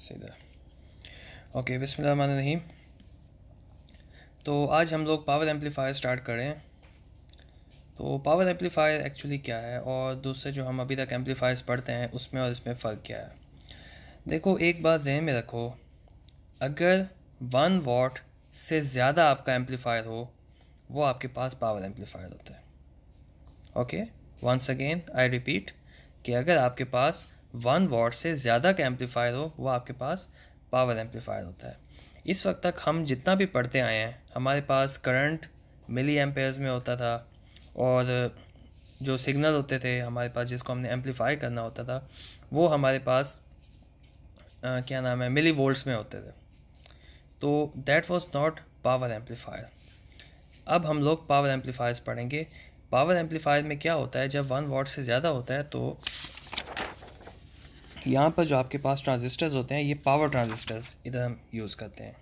सही इधर ओके बिस्मिल्लाह रहीम तो आज हम लोग पावर एम्पलीफायर स्टार्ट करें तो पावर एम्पलीफायर एक्चुअली क्या है और दूसरे जो हम अभी तक एम्पलीफायर्स पढ़ते हैं उसमें और इसमें फ़र्क क्या है देखो एक बात जहन में रखो अगर वन वॉट से ज़्यादा आपका एम्पलीफायर हो वो आपके पास पावर एम्पलीफायर होता है okay once again I repeat कि अगर आपके पास वन वॉट से ज़्यादा का एम्पलीफायर हो वो आपके पास पावर एम्पलीफायर होता है इस वक्त तक हम जितना भी पढ़ते आए हैं हमारे पास करंट मिली एम्पेयर्स में होता था और जो सिग्नल होते थे हमारे पास जिसको हमने एम्पलीफाई करना होता था वो हमारे पास आ, क्या नाम है मिली वोल्ट्स में होते थे तो that was not power amplifier अब हम लोग पावर एम्पलीफायर्स पढ़ेंगे पावर एम्पलीफायर में क्या होता है जब वन वॉट से ज़्यादा होता है तो यहाँ पर जो आपके पास ट्रांजिस्टर्स होते हैं ये पावर ट्रांजिस्टर्स इधर हम यूज़ करते हैं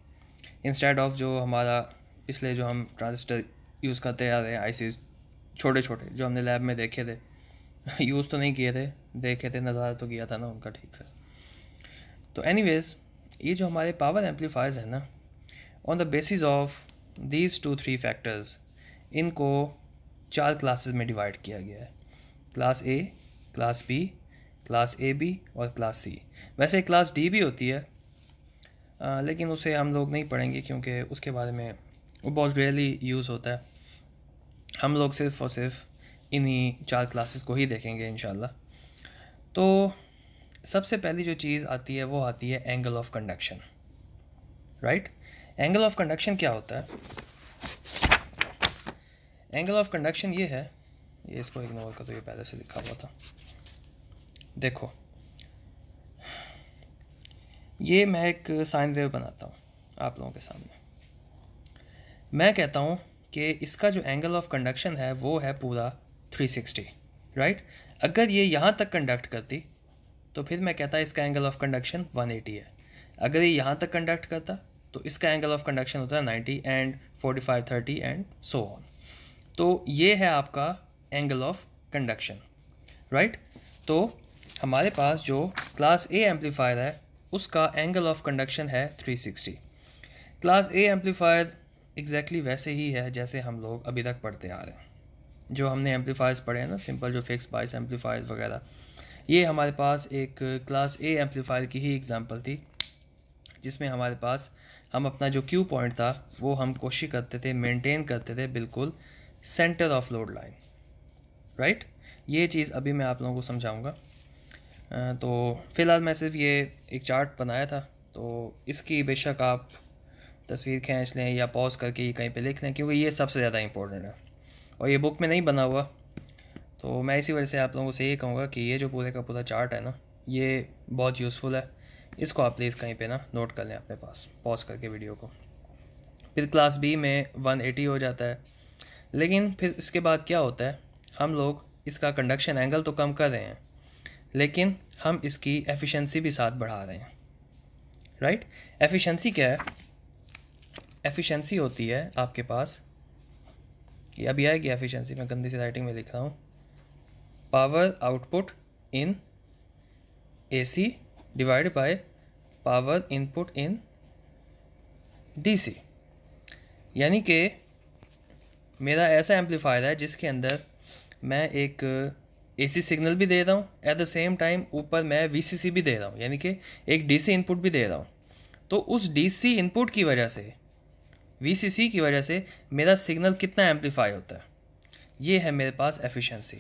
इंस्टेड ऑफ जो हमारा पिछले जो हम ट्रांजिस्टर यूज़ करते आ रहे हैं आई छोटे छोटे जो हमने लैब में देखे थे यूज़ तो नहीं किए थे देखे थे नज़ारा तो किया था ना उनका ठीक से तो एनीवेज ये जो हमारे पावर एम्पलीफायर्स हैं ना on the basis of these two three factors इनको चार क्लासेस में डिवाइड किया गया है class A class B class A B और क्लास सी वैसे क्लास डी भी होती है आ, लेकिन उसे हम लोग नहीं पढ़ेंगे क्योंकि उसके बारे में वो बहुत रेयरली यूज़ होता है हम लोग सिर्फ और सिर्फ इन्हीं चार क्लासेस को ही देखेंगे इन तो सबसे पहली जो चीज़ आती है वो आती है angle of conduction right angle of conduction क्या होता है एंगल ऑफ कंडक्शन ये है ये इसको इग्नोर कर दो तो ये पहले से लिखा हुआ था देखो ये मैं एक साइन वेव बनाता हूँ आप लोगों के सामने मैं कहता हूँ कि इसका जो एंगल ऑफ कंडक्शन है वो है पूरा 360 राइट अगर ये यहाँ तक कंडक्ट करती तो फिर मैं कहता इसका एंगल ऑफ कंडक्शन 180 है अगर ये यहाँ तक कंडक्ट करता तो इसका एंगल ऑफ कंडक्शन होता है 90 एंड 45 30 एंड सो ऑन तो ये है आपका एंगल ऑफ कंडक्शन राइट तो हमारे पास जो क्लास ए एम्पलीफायर है उसका एंगल ऑफ कंडक्शन है 360 क्लास ए एम्पलीफायर एग्जैक्टली वैसे ही है जैसे हम लोग अभी तक पढ़ते आ रहे हैं जो हमने एम्पलीफायर्स पढ़े हैं ना सिंपल जो फिक्स बाइस एम्पलीफायर वगैरह ये हमारे पास एक क्लास ए एम्पलीफायर की ही एग्ज़ाम्पल थी जिसमें हमारे पास हम अपना जो क्यू पॉइंट था वो हम कोशिश करते थे मेंटेन करते थे बिल्कुल centre of load line right ये चीज़ अभी मैं आप लोगों को समझाऊंगा तो फ़िलहाल मैं सिर्फ ये एक चार्ट बनाया था तो इसकी बेशक आप तस्वीर खींच लें या पॉज करके कहीं पे लिख लें क्योंकि ये सबसे ज़्यादा इम्पोर्टेंट है और ये बुक में नहीं बना हुआ तो मैं इसी वजह से आप लोगों से ये कहूँगा कि ये जो पूरे का पूरा चार्ट है ना ये बहुत यूज़फुल है इसको आप प्लीज़ कहीं पे ना नोट कर लें अपने पास पॉज करके वीडियो को फिर क्लास बी में एटी हो जाता है लेकिन फिर इसके बाद क्या होता है हम लोग इसका कंडक्शन एंगल तो कम कर रहे हैं लेकिन हम इसकी एफिशिएंसी भी साथ बढ़ा रहे हैं राइट एफिशिएंसी क्या है एफिशिएंसी होती है आपके पास कि अभी आएगी एफिशिएंसी मैं गंदी सी राइटिंग में लिख रहा हूँ power output in AC divide by power input in DC यानी कि मेरा ऐसा एम्पलीफायर है जिसके अंदर मैं एक एसी सिग्नल भी दे रहा हूँ एट द सेम टाइम ऊपर मैं वीसीसी भी दे रहा हूँ यानी कि एक डीसी इनपुट भी दे रहा हूँ तो उस डीसी इनपुट की वजह से वीसीसी की वजह से मेरा सिग्नल कितना एम्पलीफाई होता है ये है मेरे पास एफिशिएंसी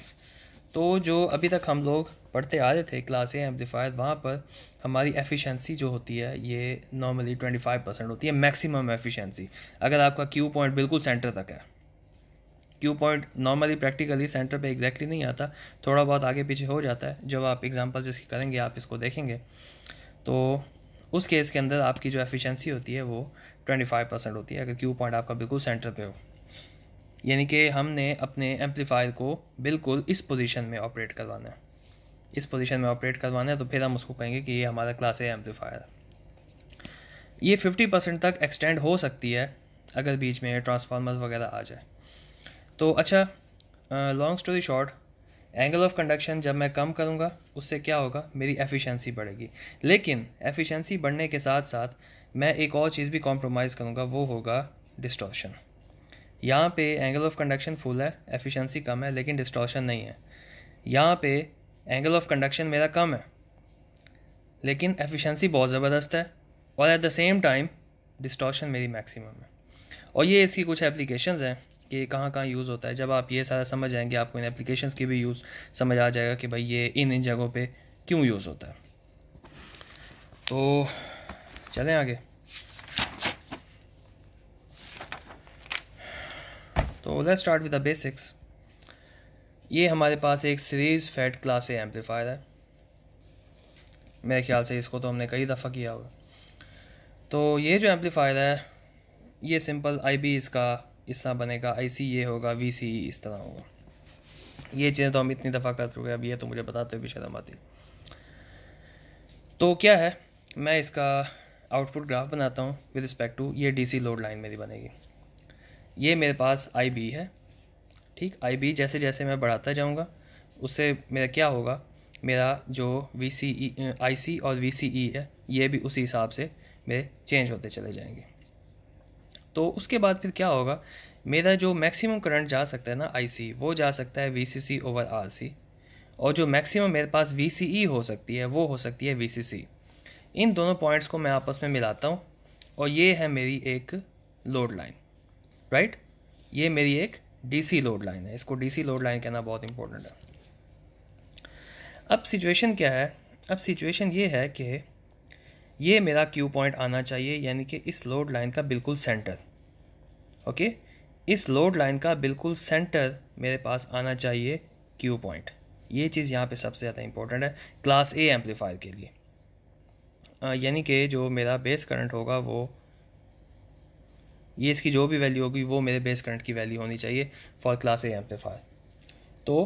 तो जो अभी तक हम लोग पढ़ते आ रहे थे क्लास ए एम्पलीफायर वहाँ पर हमारी एफिशिएंसी जो होती है ये नॉर्मली 25 परसेंट होती है मैक्सिमम एफिशिएंसी अगर आपका क्यू पॉइंट बिल्कुल सेंटर तक है Q point normally practically centre पे एग्जैक्टली नहीं आता थोड़ा बहुत आगे पीछे हो जाता है जब आप एग्जाम्पल इसकी करेंगे आप इसको देखेंगे तो उस केस के अंदर आपकी जो एफिशिएंसी होती है वो 25 परसेंट होती है अगर क्यू पॉइंट आपका बिल्कुल सेंटर पे हो यानी कि हमने अपने एम्पलीफायर को बिल्कुल इस पोजिशन में ऑपरेट करवाना है इस पोजिशन में ऑपरेट करवाना है तो फिर हम उसको कहेंगे कि ये हमारा क्लास है एम्पलीफायर ये फिफ्टी परसेंट तक एक्सटेंड हो सकती है अगर बीच में ट्रांसफार्मर वगैरह आ जाए तो अच्छा long story short angle of conduction जब मैं कम करूँगा उससे क्या होगा मेरी एफिशिएंसी बढ़ेगी लेकिन एफिशिएंसी बढ़ने के साथ साथ मैं एक और चीज़ भी कॉम्प्रोमाइज़ करूँगा वो होगा डिस्टॉर्शन यहाँ पे एंगल ऑफ कंडक्शन फुल है एफिशिएंसी कम है लेकिन डिस्टॉर्शन नहीं है यहाँ पे एंगल ऑफ कंडक्शन मेरा कम है लेकिन एफिशिएंसी बहुत ज़बरदस्त है और at the same time distortion मेरी मैक्सिमम है और ये इसकी कुछ एप्लीकेशंस हैं कि कहाँ कहाँ यूज़ होता है जब आप ये सारा समझ जाएंगे आपको इन एप्लीकेशन की भी यूज़ समझ आ जाएगा कि भाई ये इन इन जगहों पे क्यों यूज़ होता है तो चलें आगे तो let's start with the basics ये हमारे पास एक series fed class A amplifier है मेरे ख्याल से इसको तो हमने कई दफ़ा किया होगा तो ये जो एम्पलीफायर है ये सिंपल आईबी इसका इस तरह बनेगा आईसी ये होगा वीसी इस तरह होगा ये चीज़ें तो हम इतनी दफ़ा कर चुके अब ये तो मुझे बताते हुए भी शर्म आती तो क्या है मैं इसका आउटपुट ग्राफ बनाता हूँ विद रिस्पेक्ट टू ये डीसी लोड लाइन मेरी बनेगी ये मेरे पास आईबी है ठीक आईबी जैसे जैसे मैं बढ़ाता जाऊँगा उससे मेरा क्या होगा मेरा जो वी सी ई आई सी और वी सी ई है ये भी उसी हिसाब से मेरे चेंज होते चले जाएंगे तो उसके बाद फिर क्या होगा मेरा जो मैक्सिमम करंट जा सकता है ना आई वो जा सकता है वी ओवर आर और जो मैक्सिमम मेरे पास वी e हो सकती है वो हो सकती है वी इन दोनों पॉइंट्स को मैं आपस में मिलाता हूँ और ये है मेरी एक लोड लाइन राइट ये मेरी एक डीसी लोड लाइन है इसको डीसी लोड लाइन कहना बहुत इंपॉर्टेंट है अब सिचुएशन क्या है अब सिचुएशन ये है कि ये मेरा क्यू पॉइंट आना चाहिए यानी कि इस लोड लाइन का बिल्कुल सेंटर ओके इस लोड लाइन का बिल्कुल सेंटर मेरे पास आना चाहिए क्यू पॉइंट ये चीज़ यहाँ पे सबसे ज़्यादा इंपॉर्टेंट है क्लास ए एम्पलीफायर के लिए यानी कि जो मेरा बेस करंट होगा वो ये इसकी जो भी वैल्यू होगी वो मेरे बेस करंट की वैल्यू होनी चाहिए फॉर क्लास ए एम्पलीफायर तो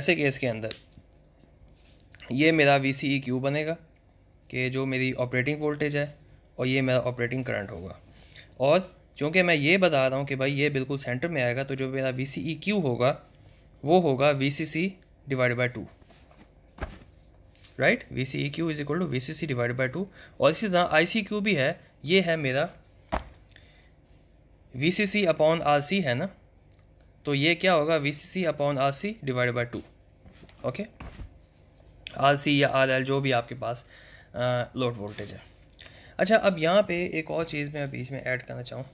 ऐसे केस के अंदर ये मेरा वी सी ई क्यू बनेगा कि जो मेरी ऑपरेटिंग वोल्टेज है और ये मेरा ऑपरेटिंग करंट होगा और चूँकि मैं ये बता रहा हूँ कि भाई ये बिल्कुल सेंटर में आएगा तो जो मेरा वी सी ई क्यू होगा वो होगा V C C divide by two right V C E Q is equal to V C C divide by two और इसी तरह आई सी क्यू भी है ये है मेरा V C C upon R C है ना तो ये क्या होगा V C C upon R C divide by two okay R C या आर एल जो भी आपके पास लोड वोल्टेज है अच्छा अब यहाँ पे एक और चीज़ मैं बीच में ऐड करना चाहूँ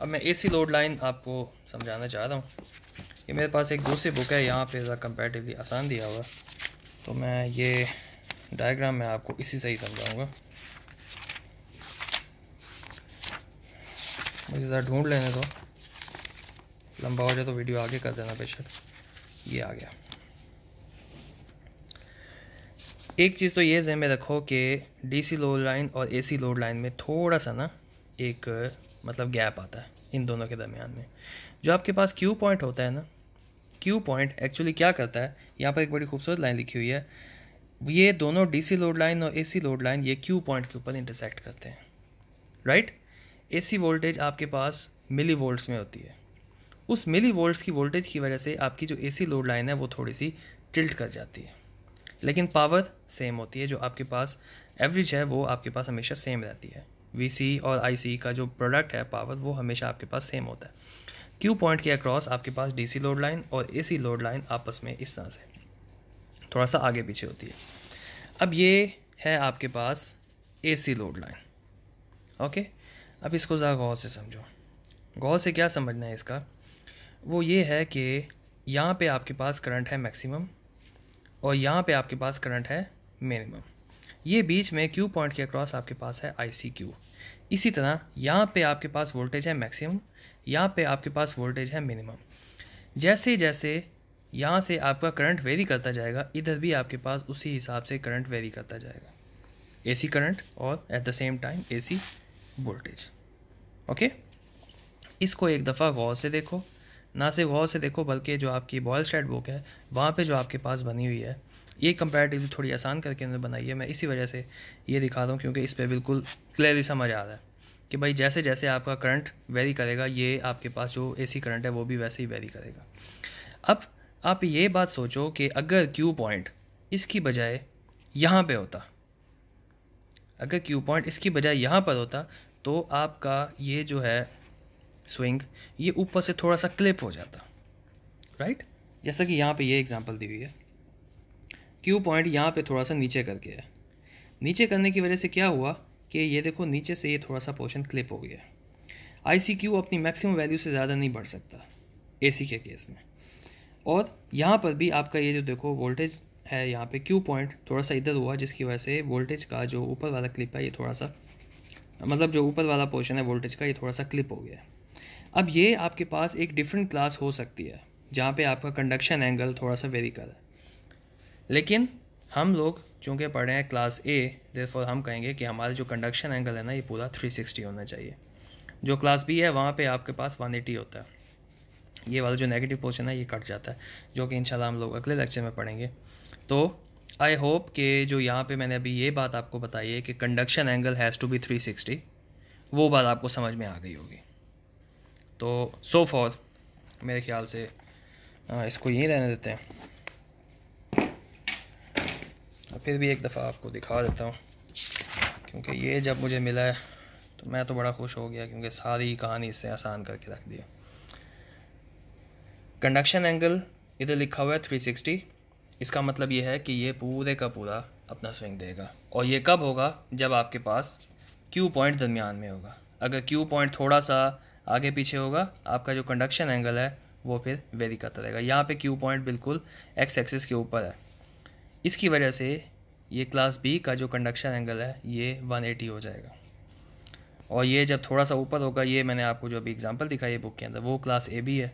अब मैं एसी लोड लाइन आपको समझाना चाह रहा हूँ ये मेरे पास एक दूसरी बुक है यहाँ पे ज़रा कंपेरेटिवली आसान दिया हुआ तो मैं ये डायग्राम मैं आपको इसी से ही समझाऊँगा मुझे ज़रा ढूँढ लेने दो लंबा हो जाए तो वीडियो आगे कर देना बेशक ये आ गया एक चीज़ तो ये जहन में रखो कि डीसी लोड लाइन और एसी लोड लाइन में थोड़ा सा ना एक मतलब गैप आता है इन दोनों के दरमियान में जो आपके पास क्यू पॉइंट होता है ना क्यू पॉइंट एक्चुअली क्या करता है यहाँ पर एक बड़ी खूबसूरत लाइन लिखी हुई है ये दोनों सी लोड लाइन और सी लोड लाइन ये क्यू पॉइंट के ऊपर इंटरसेक्ट करते हैं राइट सी वोल्टेज आपके पास मिली वोल्ट्स में होती है उस मिली वोल्ट्स की वोल्टेज की वजह से आपकी जो एसी लोड लाइन है वो थोड़ी सी टिल्ट कर जाती है लेकिन पावर सेम होती है जो आपके पास एवरेज है वो आपके पास हमेशा सेम रहती है वी और आई का जो प्रोडक्ट है पावर वो हमेशा आपके पास सेम होता है क्यू पॉइंट के अक्रॉस आपके पास डी लोड लाइन और ए लोड लाइन आपस में इस तरह से थोड़ा सा आगे पीछे होती है अब ये है आपके पास ए लोड लाइन ओके अब इसको ज़रा गौर से समझो गौर से क्या समझना है इसका वो ये है कि यहाँ पे आपके पास करंट है मैक्सिमम और यहाँ पे आपके पास करंट है मिनिमम ये बीच में क्यू पॉइंट के अक्रॉस आपके पास है आई सी क्यू इसी तरह यहाँ पे आपके पास वोल्टेज है मैक्सिमम यहाँ पे आपके पास वोल्टेज है मिनिमम जैसे जैसे यहाँ से आपका करंट वेरी करता जाएगा इधर भी आपके पास उसी हिसाब से करंट वेरी करता जाएगा एसी करंट और at the same time AC voltage okay इसको एक दफ़ा गौर से देखो ना सिर्फ गौर से देखो बल्कि जो आपकी बॉयल स्टेट बुक है वहाँ पे जो आपके पास बनी हुई है ये कंपेरेटिवली थोड़ी आसान करके उन्होंने बनाई है मैं इसी वजह से ये दिखा रहा हूँ क्योंकि इस पर बिल्कुल क्लियरली समझ आ रहा है कि भाई जैसे जैसे आपका करंट वेरी करेगा ये आपके पास जो सी करंट है वो भी वैसे ही वेरी करेगा अब आप ये बात सोचो कि अगर क्यू पॉइंट इसकी बजाय यहाँ पे होता अगर क्यू पॉइंट इसकी बजाय यहाँ पर होता तो आपका ये जो है स्विंग ये ऊपर से थोड़ा सा क्लिप हो जाता राइट जैसा कि यहाँ पे ये एग्जांपल दी हुई है क्यू पॉइंट यहाँ पे थोड़ा सा नीचे कर गया नीचे करने की वजह से क्या हुआ कि ये देखो नीचे से ये थोड़ा सा पोर्शन क्लिप हो गया आई सी क्यू अपनी मैक्सिमम वैल्यू से ज़्यादा नहीं बढ़ सकता ए सी के केस में और यहाँ पर भी आपका ये जो देखो वोल्टेज है यहाँ पे क्यू पॉइंट थोड़ा सा इधर हुआ जिसकी वजह से वोल्टेज का जो ऊपर वाला क्लिप है ये थोड़ा सा मतलब जो ऊपर वाला पोर्शन है वोल्टेज का ये थोड़ा सा क्लिप हो गया अब ये आपके पास एक डिफरेंट क्लास हो सकती है जहाँ पे आपका कंडक्शन एंगल थोड़ा सा वेरी कर है लेकिन हम लोग चूँकि पढ़े हैं क्लास ए देर हम कहेंगे कि हमारा जो कंडक्शन एंगल है ना ये पूरा 360 होना चाहिए जो क्लास बी है वहाँ पे आपके पास 180 होता है ये वाला जो नेगेटिव पोर्शन है ये कट जाता है जो कि इंशाल्लाह हम लोग अगले लेक्चर में पढ़ेंगे तो आई होप कि जो यहाँ पे मैंने अभी ये बात आपको बताई है कि conduction angle has to be three वो बात आपको समझ में आ गई होगी तो सो so फॉर मेरे ख्याल से इसको यहीं रहने देते हैं और तो फिर भी एक दफ़ा आपको दिखा देता हूँ क्योंकि ये जब मुझे मिला है तो मैं तो बड़ा खुश हो गया क्योंकि सारी कहानी इससे आसान करके रख दिया कंडक्शन एंगल इधर लिखा हुआ है थ्री सिक्सटी इसका मतलब ये है कि ये पूरे का पूरा अपना स्विंग देगा और ये कब होगा जब आपके पास क्यू पॉइंट दरमियान में होगा अगर क्यू पॉइंट थोड़ा सा आगे पीछे होगा आपका जो कंडक्शन एंगल है वो फिर वेरी करता रहेगा यहाँ पे क्यू पॉइंट बिल्कुल एक्स एक्सिस के ऊपर है इसकी वजह से ये क्लास बी का जो कंडक्शन एंगल है ये 180 हो जाएगा और ये जब थोड़ा सा ऊपर होगा ये मैंने आपको जो अभी एग्जांपल दिखाई है बुक के अंदर वो क्लास ए भी है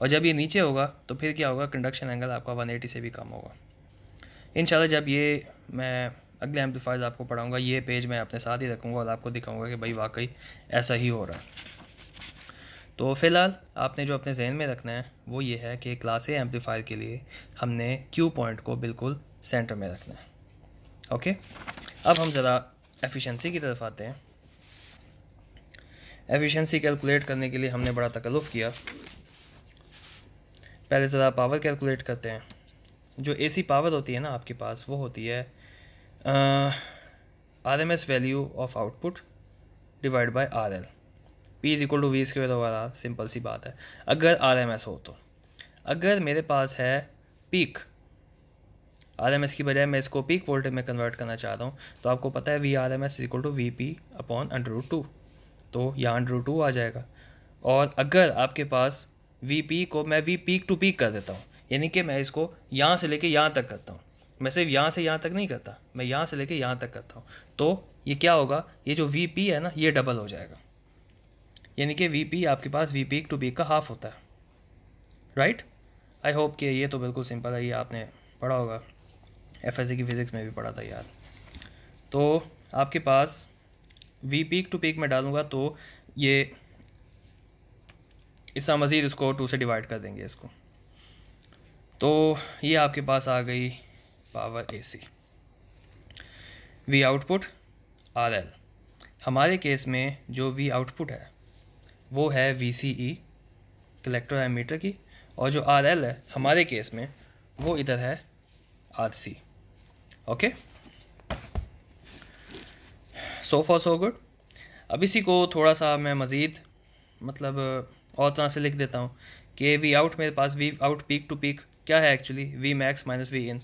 और जब ये नीचे होगा तो फिर क्या होगा कंडक्शन एंगल आपका 180 से भी कम होगा इन जब ये मैं अगले एम्पलीफायर आपको पढ़ाऊँगा ये पेज मैं अपने साथ ही रखूँगा और आपको दिखाऊँगा कि भाई वाकई ऐसा ही हो रहा है तो फ़िलहाल आपने जो अपने जहन में रखना है वो ये है कि क्लास ए एम्पलीफायर के लिए हमने क्यू पॉइंट को बिल्कुल सेंटर में रखना है ओके अब हम ज़रा एफिशिएंसी की तरफ आते हैं एफिशिएंसी कैलकुलेट करने के लिए हमने बड़ा तकल्फ़ किया पहले ज़रा पावर कैलकुलेट करते हैं जो एसी पावर होती है ना आपके पास वो होती है R M S value of output divide by R L P is equal to V square वाला सिंपल सी बात है अगर आर एम एस हो तो अगर मेरे पास है पीक आर एम एस की बजाय मैं इसको पीक वोल्टेज में कन्वर्ट करना चाहता हूँ तो आपको पता है V R M S equal to V P upon under root two तो यहाँ अंडरू टू आ जाएगा और अगर आपके पास वी पी को मैं वी पीक टू पीक कर देता हूँ यानी कि मैं इसको यहाँ से लेके यहाँ तक करता हूँ मैं सिर्फ यहाँ से यहाँ तक नहीं करता मैं यहाँ से लेके यहाँ तक करता हूँ तो ये क्या होगा ये जो वी पी है ना ये डबल हो जाएगा यानी कि वी पी आपके पास वी पीक टू पीक का हाफ होता है राइट आई होप कि ये तो बिल्कुल सिंपल है ये आपने पढ़ा होगा एफ की फ़िज़िक्स में भी पढ़ा था यार तो आपके पास वी पीक टू पीक में डालूंगा तो ये इसका मज़ीद इसको टू से डिवाइड कर देंगे इसको तो ये आपके पास आ गई power A C V output R L हमारे केस में जो वी आउटपुट है वो है V C E collector emitter की और जो आर एल है हमारे केस में वो इधर है R C okay so far so good अब इसी को थोड़ा सा मैं मज़ीद मतलब और तरह से लिख देता हूँ कि वी आउट मेरे पास V out peak to peak क्या है actually V max minus V in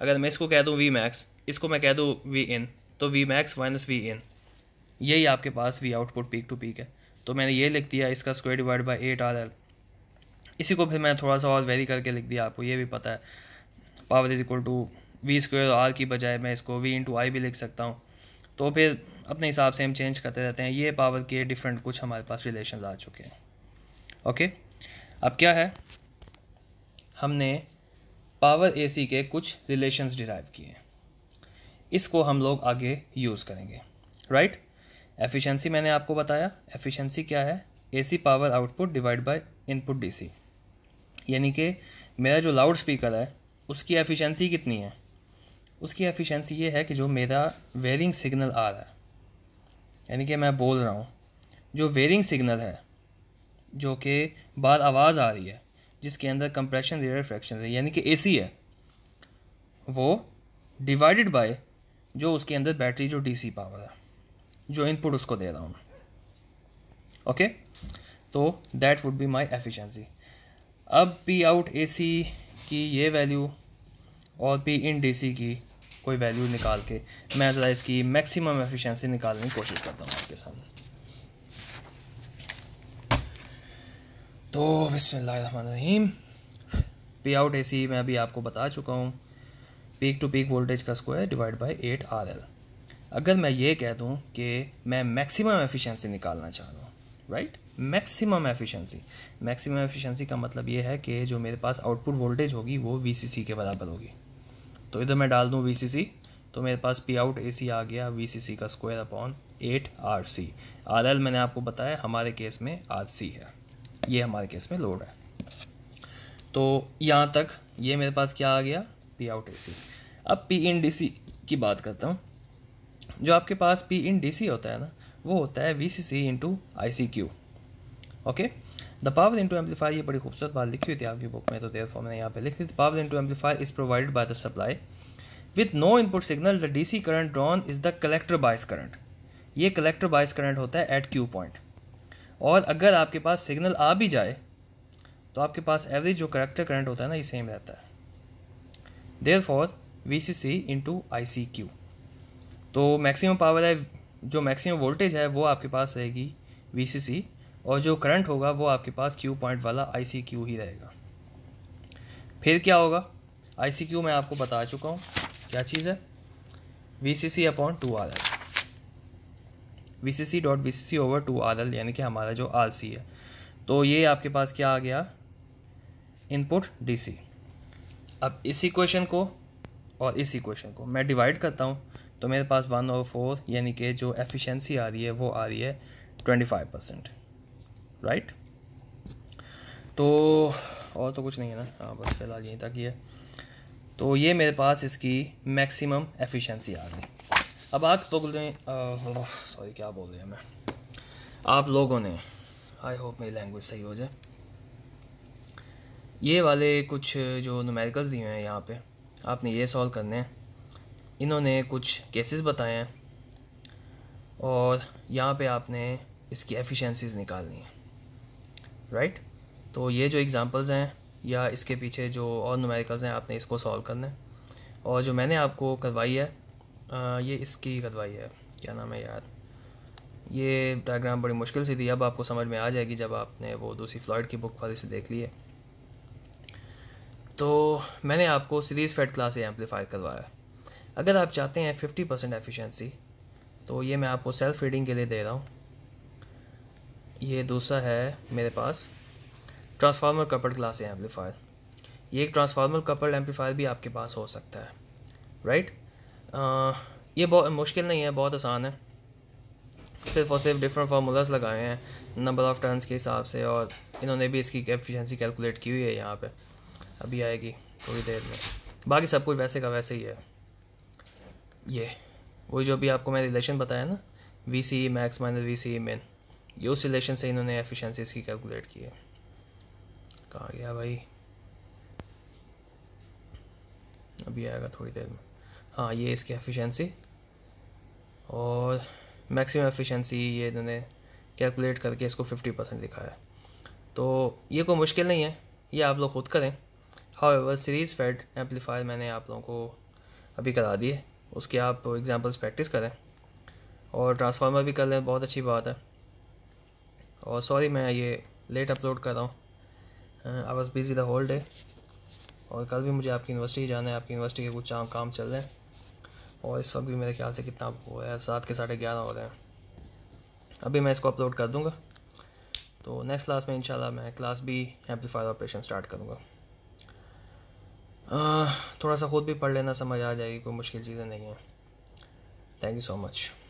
अगर मैं इसको कह दूँ वी मैक्स इसको मैं कह दूँ वी इन तो V max minus V in यही आपके पास V output peak to peak है तो मैंने ये लिख दिया इसका square divide by eight R L इसी को फिर मैं थोड़ा सा और वेरी करके लिख दिया आपको ये भी पता है power is equal to V square R की बजाय मैं इसको वी इंटू आई भी लिख सकता हूँ तो फिर अपने हिसाब से हम चेंज करते रहते हैं ये पावर के डिफरेंट कुछ हमारे पास रिलेशन आ चुके हैं ओके अब क्या है हमने पावर ए सी के कुछ रिलेशन डिराइव किए इसको हम लोग आगे यूज़ करेंगे राइट एफिशिएंसी मैंने आपको बताया एफिशिएंसी क्या है AC power output divide by input DC यानी कि मेरा जो लाउड स्पीकर है उसकी एफिशिएंसी कितनी है उसकी एफिशिएंसी ये है कि जो मेरा वेरिंग सिग्नल आ रहा है यानी कि मैं बोल रहा हूँ जो वेरिंग सिग्नल है जो कि बार आवाज़ आ रही है जिसके अंदर कंप्रेशन रेयर फ्रैक्शन है यानी कि ए है वो डिवाइडेड बाय जो उसके अंदर बैटरी जो डीसी पावर है जो इनपुट उसको दे रहा हूँ ओके तो that would be my efficiency अब पी आउट ए की ये वैल्यू और पी इन डीसी की कोई वैल्यू निकाल के मैं ज़रा इसकी मैक्सिमम एफिशिएंसी निकालने की कोशिश करता हूँ आपके सामने तो बिसमीम पे आउट ए मैं अभी आपको बता चुका हूँ पीक टू पीक वोल्टेज का square divide by eight R L अगर मैं ये कह दूँ कि मैं मैक्सिमम एफिशिएंसी निकालना चाह रहा हूँ right maximum efficiency maximum efficiency का मतलब ये है कि जो मेरे पास आउटपुट वोल्टेज होगी वो वी के बराबर होगी तो इधर मैं डाल दूँ वी तो मेरे पास पी आउट ए आ गया वी का square upon eight R C R L मैंने आपको बताया हमारे केस में आर सी है ये हमारे केस में लोड है तो यहाँ तक ये मेरे पास क्या आ गया पी आउट ए सी अब पी इन डी सी की बात करता हूँ जो आपके पास पी इन डी सी होता है ना वो होता है V C C into I C Q okay the power into amplifier ये बड़ी खूबसूरत बात लिखी हुई थी आपकी बुक में तो देर फॉर मैंने यहाँ पे लिख दी power into amplifier is provided by the supply with no input signal the DC current drawn is the collector bias current ये कलेक्टर बाइस करंट होता है एट क्यू पॉइंट और अगर आपके पास सिग्नल आ भी जाए तो आपके पास एवरेज जो कलेक्टर करंट होता है ना ये सेम रहता है therefore V C C into I C Q तो मैक्सिमम पावर है जो मैक्सिमम वोल्टेज है वो आपके पास रहेगी वी सी सी और जो करंट होगा वो आपके पास क्यू पॉइंट वाला आई सी क्यू ही रहेगा फिर क्या होगा आई सी क्यू मैं आपको बता चुका हूँ क्या चीज़ है V C C upon two R L V C C dot V C C over two R L यानी कि हमारा जो आर सी है तो ये आपके पास क्या आ गया इनपुट डी सी अब इसी क्वेश्चन को और इसी क्वेश्चन को मैं डिवाइड करता हूँ तो मेरे पास वन और फोर यानी कि जो एफिशिएंसी आ रही है वो आ रही है ट्वेंटी फाइव परसेंट राइट तो और तो कुछ नहीं है ना हाँ बस फिलहाल यहीं तक ही है तो ये मेरे पास इसकी मैक्सिमम एफिशिएंसी आ गई अब आप रहे हैं सॉरी क्या बोल हैं मैं आप लोगों ने आई होप मेरी लैंग्वेज सही हो जाए ये वाले कुछ जो नुमेरिकल्स दिए हैं यहाँ पे आपने ये सॉल्व करने हैं इन्होंने कुछ केसेस बताए हैं और यहाँ पे आपने इसकी एफिशिएंसीज निकालनी है राइट तो ये जो एग्ज़ाम्पल्स हैं या इसके पीछे जो और नुमेरिकल्स हैं आपने इसको सॉल्व करना है और जो मैंने आपको करवाई है आ, ये इसकी करवाई है क्या नाम है यार ये डायग्राम बड़ी मुश्किल से थी अब आपको समझ में आ जाएगी जब आपने वो दूसरी फ्लॉइड की बुक वाली से देख ली है तो मैंने आपको सीरीज़ फेड क्लास से एम्पलीफाई करवाया अगर आप चाहते हैं फिफ्टी परसेंट एफिशेंसी तो ये मैं आपको सेल्फ रीडिंग के लिए दे रहा हूँ ये दूसरा है मेरे पास transformer coupled class A amplifier ये एक ट्रांसफार्मर कपड़ एम्पलीफायर भी आपके पास हो सकता है राइट ये बहुत मुश्किल नहीं है बहुत आसान है सिर्फ और सिर्फ डिफरेंट फार्मूलाज लगाए हैं नंबर ऑफ़ टर्न्स के हिसाब से और इन्होंने भी इसकी एफिशिएंसी कैलकुलेट की हुई है यहाँ पे अभी आएगी थोड़ी देर में बाकी सब कुछ वैसे का वैसे ही है ये वही जो अभी आपको मैंने रिलेशन बताया ना V C max minus V C min ये उस सिलेक्शन से इन्होंने एफिशिएंसी इसकी कैलकुलेट की है कहा गया भाई अभी आएगा थोड़ी देर में हाँ ये इसकी एफिशिएंसी और मैक्सिमम एफिशिएंसी ये इन्होंने कैलकुलेट करके इसको 50 परसेंट दिखाया तो ये कोई मुश्किल नहीं है ये आप लोग खुद करें however series fed amplifier मैंने आप लोगों को अभी करा दिए उसकी आप एग्ज़ाम्पल्स प्रैक्टिस करें और ट्रांसफार्मर भी कर लें बहुत अच्छी बात है और सॉरी मैं ये लेट अपलोड कर रहा हूँ I was busy the whole day और कल भी मुझे आपकी यूनिवर्सिटी जाना है आपकी यूनिवर्सिटी के कुछ काम चल रहे हैं और इस वक्त भी मेरे ख्याल से कितना हो रहा है सात के साढ़े ग्यारह हो रहे हैं अभी मैं इसको अपलोड कर दूँगा तो नेक्स्ट क्लास में इंशाल्लाह मैं class B amplifier operation start करूँगा थोड़ा सा खुद भी पढ़ लेना समझ आ जाएगी कोई मुश्किल चीज़ें नहीं हैं थैंक यू सो मच